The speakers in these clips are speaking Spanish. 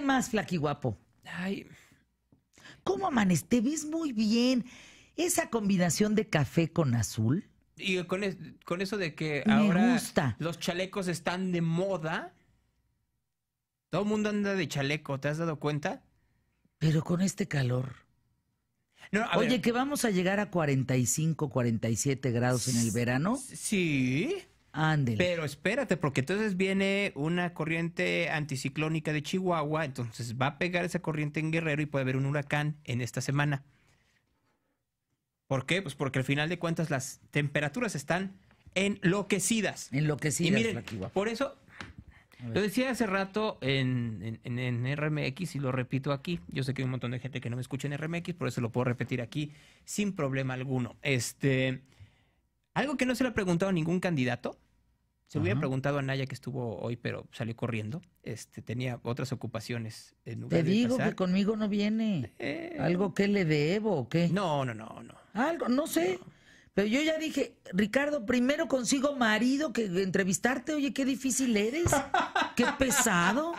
más, flaquiguapo? Ay, ¿cómo amanece. Te ves muy bien. Esa combinación de café con azul. Y con, eso de que ahora los chalecos están de moda. Todo el mundo anda de chaleco, ¿te has dado cuenta? Pero con este calor. Oye, que vamos a llegar a 45, 47 grados en el verano. Sí. Pero espérate, porque entonces viene una corriente anticiclónica de Chihuahua, entonces va a pegar esa corriente en Guerrero y puede haber un huracán en esta semana. ¿Por qué? Pues porque al final de cuentas las temperaturas están enloquecidas. Enloquecidas. en por eso, lo decía hace rato en, RMX y lo repito aquí. Yo sé que hay un montón de gente que no me escucha en RMX, por eso lo puedo repetir aquí sin problema alguno. Este, algo que no se le ha preguntado a ningún candidato se lo hubiera preguntado a Naya que estuvo hoy, pero salió corriendo. Este tenía otras ocupaciones. En Te digo que conmigo no viene. Eh. Algo que le debo o qué. No, no, no, no. Algo, no sé. Pero yo ya dije, Ricardo, primero consigo marido que entrevistarte. Oye, qué difícil eres. Qué pesado.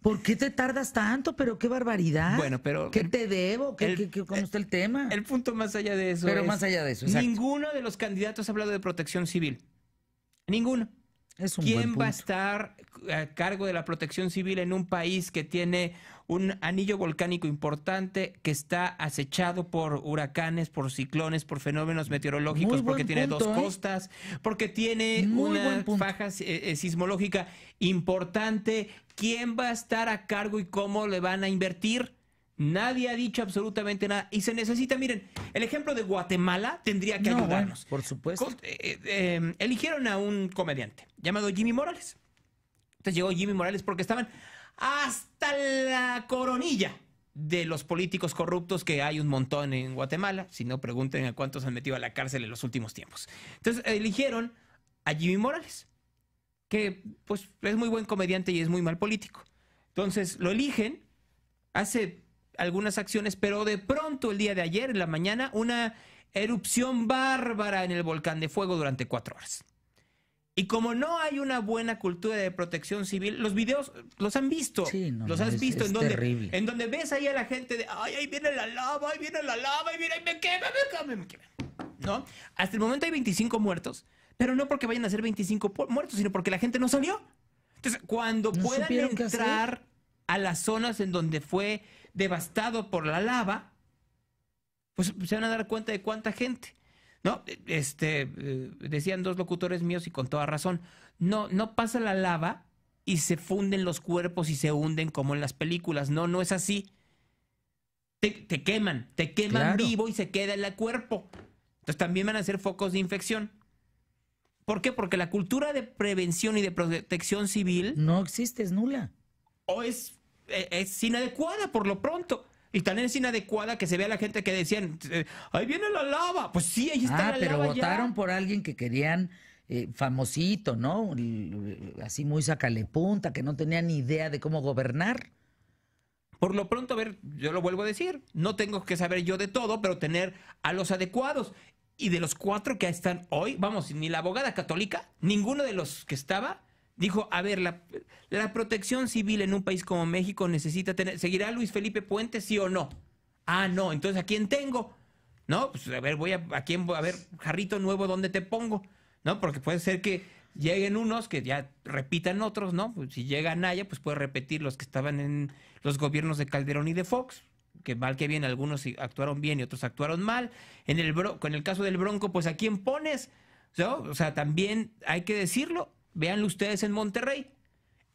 ¿Por qué te tardas tanto? Pero qué barbaridad. Bueno, pero. ¿Qué te debo? ¿Qué, ¿Cómo está el tema? El punto más allá de eso. Pero más allá de eso. Ninguno de los candidatos ha hablado de protección civil. Ninguno. ¿Quién va a estar eh, a cargo de la protección civil en un país que tiene un anillo volcánico importante, que está acechado por huracanes, por ciclones, por fenómenos meteorológicos, porque tiene dos ¿eh? costas, porque tiene una faja eh, sismológica importante? ¿Quién va a estar a cargo y cómo le van a invertir? Nadie ha dicho absolutamente nada. Y se necesita, miren, el ejemplo de Guatemala tendría que ayudarnos. por supuesto. Eh, eh, eh, eligieron a un comediante llamado Jimmy Morales. Entonces llegó Jimmy Morales porque estaban hasta la coronilla de los políticos corruptos que hay un montón en Guatemala. Si no, pregunten a cuántos han metido a la cárcel en los últimos tiempos. Entonces eligieron a Jimmy Morales, que pues es muy buen comediante y es muy mal político. Entonces lo eligen hace algunas acciones, pero de pronto el día de ayer, en la mañana, una erupción bárbara en el volcán de fuego durante cuatro horas. Y como no hay una buena cultura de protección civil, los videos los han visto. Sí, los has visto en, terrible. en donde ves ahí a la gente de, ay, ahí viene la lava, ahí viene la lava, ahí viene, me quema, me quema, me quema. Hasta el momento hay 25 muertos, pero no porque vayan a ser 25 muertos, sino porque la gente no salió. Entonces, cuando puedan entrar a las zonas en donde fue devastado por la lava, pues se van a dar cuenta de cuánta gente. No, este, eh, decían dos locutores míos y con toda razón, no, no pasa la lava y se funden los cuerpos y se hunden como en las películas. No, no es así. Te, queman, te queman vivo y se queda en el cuerpo. Entonces también van a ser focos de infección. ¿Por qué? Porque la cultura de prevención y de protección civil... No existe, es nula. O es eh, es inadecuada por lo pronto. Y también es inadecuada que se vea la gente que decían, eh, ahí viene la lava. Pues sí, ahí está ah, pero votaron por alguien que querían eh, famosito, ¿no? Así muy punta, que no tenía ni idea de cómo gobernar. Por lo pronto, a ver, yo lo vuelvo a decir, no tengo que saber yo de todo, pero tener a los adecuados. Y de los cuatro que están hoy, vamos, ni la abogada católica, ninguno de los que estaba Dijo, a ver, la, protección civil en un país como México necesita tener... ¿Seguirá Luis Felipe Puente, sí o no? Ah, no, entonces ¿a quién tengo? No, pues a ver, voy a... ¿A quién A ver, jarrito nuevo, ¿dónde te pongo? No, porque puede ser que lleguen unos que ya repitan otros, ¿no? Pues, si llega Naya, pues puede repetir los que estaban en los gobiernos de Calderón y de Fox, que mal que bien, algunos actuaron bien y otros actuaron mal. En el, en el caso del Bronco, pues ¿a quién pones? ¿No? O sea, también hay que decirlo, véanlo ustedes en Monterrey.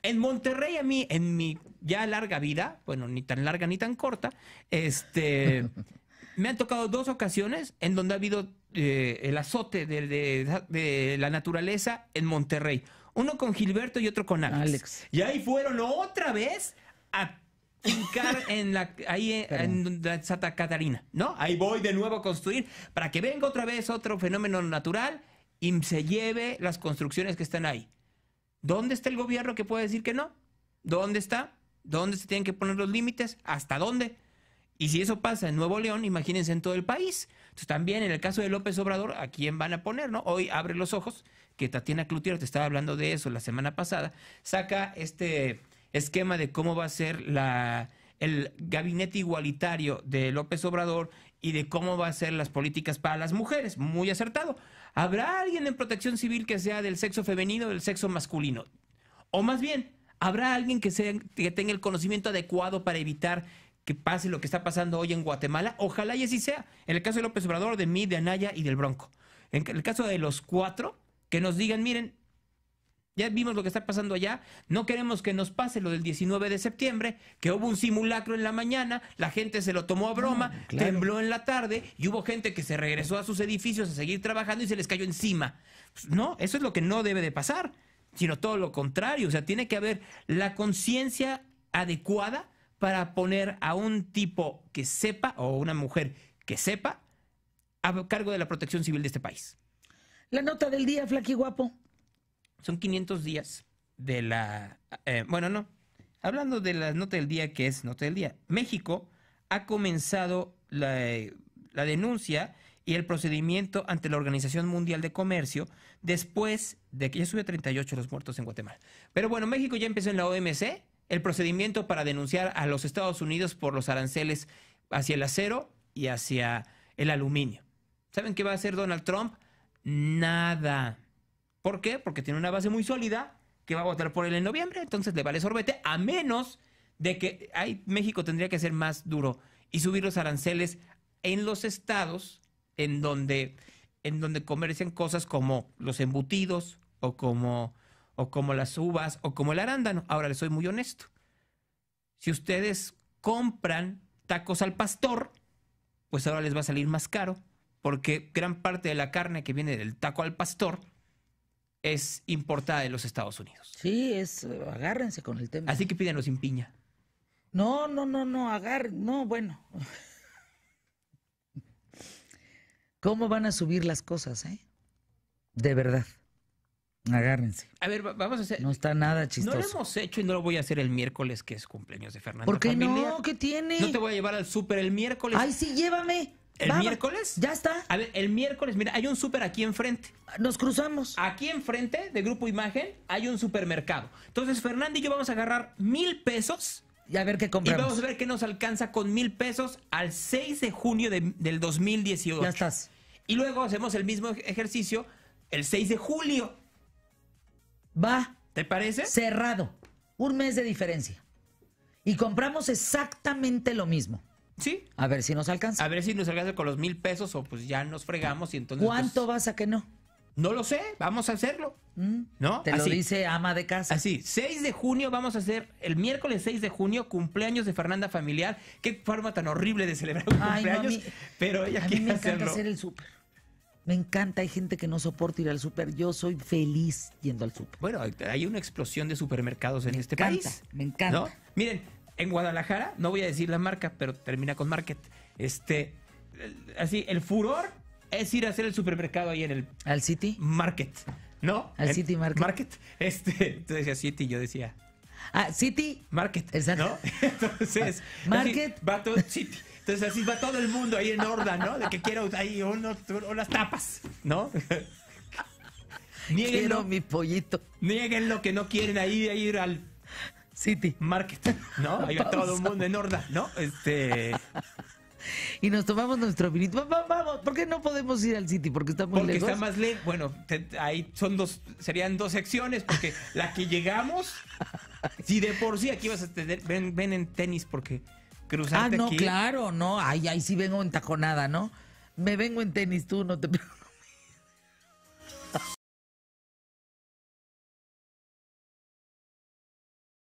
En Monterrey, a mí, en mi ya larga vida, bueno, ni tan larga ni tan corta, este, me han tocado dos ocasiones en donde ha habido eh, el azote de, la naturaleza en Monterrey. Uno con Gilberto y otro con Alex. Y ahí fueron otra vez a picar en la, ahí eh, en, Santa Catarina, ¿no? Ahí voy de nuevo a construir para que venga otra vez otro fenómeno natural y se lleve las construcciones que están ahí. ¿Dónde está el gobierno que puede decir que no? ¿Dónde está? ¿Dónde se tienen que poner los límites? ¿Hasta dónde? Y si eso pasa en Nuevo León, imagínense en todo el país. Entonces también en el caso de López Obrador, ¿a quién van a poner? No? Hoy abre los ojos, que Tatiana Clutier te estaba hablando de eso la semana pasada, saca este esquema de cómo va a ser el gabinete igualitario de López Obrador y de cómo va a ser las políticas para las mujeres. Muy acertado. ¿Habrá alguien en protección civil que sea del sexo femenino o del sexo masculino? O más bien, ¿habrá alguien que, sea, que tenga el conocimiento adecuado para evitar que pase lo que está pasando hoy en Guatemala? Ojalá y así sea. En el caso de López Obrador, de mí, de Anaya y del Bronco. En el caso de los cuatro, que nos digan, miren, ya vimos lo que está pasando allá. No queremos que nos pase lo del 19 de septiembre, que hubo un simulacro en la mañana, la gente se lo tomó a broma, mm, tembló en la tarde y hubo gente que se regresó a sus edificios a seguir trabajando y se les cayó encima. Pues, no, eso es lo que no debe de pasar, sino todo lo contrario. O sea, tiene que haber la conciencia adecuada para poner a un tipo que sepa o una mujer que sepa a cargo de la protección civil de este país. La nota del día, Flaqui Guapo son 500 días de la... Eh, bueno, no. Hablando de la nota del día, que es nota del día, México ha comenzado la, denuncia y el procedimiento ante la Organización Mundial de Comercio después de que ya sube 38 los muertos en Guatemala. Pero bueno, México ya empezó en la OMC el procedimiento para denunciar a los Estados Unidos por los aranceles hacia el acero y hacia el aluminio. ¿Saben qué va a hacer Donald Trump? Nada. ¿Por qué? Porque tiene una base muy sólida que va a votar por él en noviembre, entonces le vale sorbete, a menos de que México tendría que ser más duro y subir los aranceles en los estados en donde, en donde comercian cosas como los embutidos o como, o como las uvas o como el arándano. Ahora les soy muy honesto. Si ustedes compran tacos al pastor, pues ahora les va a salir más caro, porque gran parte de la carne que viene del taco al pastor es importada de los Estados Unidos. Sí, es, eh, agárrense con el tema. Así que pídanos sin piña. No, no, no, no, Agar. no, bueno. ¿Cómo van a subir las cosas, eh? De verdad. Agárrense. A ver, vamos a hacer. No está nada chistoso. No lo hemos hecho y no lo voy a hacer el miércoles, que es cumpleaños de Fernando. ¿Por qué no? ¿Qué tiene? No te voy a llevar al súper el miércoles. Ay, sí, llévame. ¿El miércoles? Ya está. A ver, el miércoles, mira, hay un súper aquí enfrente. Nos cruzamos. Aquí enfrente de Grupo Imagen hay un supermercado. Entonces, Fernanda y yo vamos a agarrar mil pesos. Y a ver qué compramos. Y vamos a ver qué nos alcanza con mil pesos al 6 de junio del 2018. Ya estás. Y luego hacemos el mismo ejercicio el 6 de julio. Va. ¿Te parece? Cerrado. Un mes de diferencia. Y compramos exactamente lo mismo. Sí. A ver si nos alcanza. A ver si nos alcanza con los mil pesos o pues ya nos fregamos y entonces. Pues, ¿Cuánto vas a que no? No lo sé, vamos a hacerlo. Mm. ¿No? Te lo dice ama de casa. Así, 6 de junio vamos a hacer, el miércoles 6 de junio, cumpleaños de Fernanda Familiar. Qué forma tan horrible de celebrar cumpleaños, pero ella a mí me encanta hacer el súper. Me encanta, hay gente que no soporta ir al súper. Yo soy feliz yendo al súper. Bueno, hay una explosión de supermercados en este país. Me encanta. ¿no? Miren, en Guadalajara, no voy a decir la marca, pero termina con Market. Este, así, el furor es ir a hacer el supermercado ahí en el. ¿Al City? Market. ¿No? Al City Market. Market. Este, tú decías City, yo decía. Ah, City. Market. Exacto. Entonces. Market. va todo City. Entonces así va todo el mundo ahí en horda, ¿no? De que quiero ahí unas tapas, ¿no? Nieguenlo, quiero mi pollito. Nieguenlo que no quieren ahí ir al City Market, ¿no? Ahí va todo el mundo en horda, ¿no? Este. y nos tomamos nuestro vinito. Vamos, vamos, ¿por qué no podemos ir al City? Porque está muy lejos. Porque está más lejos. Bueno, ahí son dos, serían dos secciones, porque la que llegamos, si de por sí aquí vas a tener, ven, en tenis, porque cruzarte Ah, no, claro, no, ahí, ahí sí vengo en taconada, ¿no? Me vengo en tenis, tú no te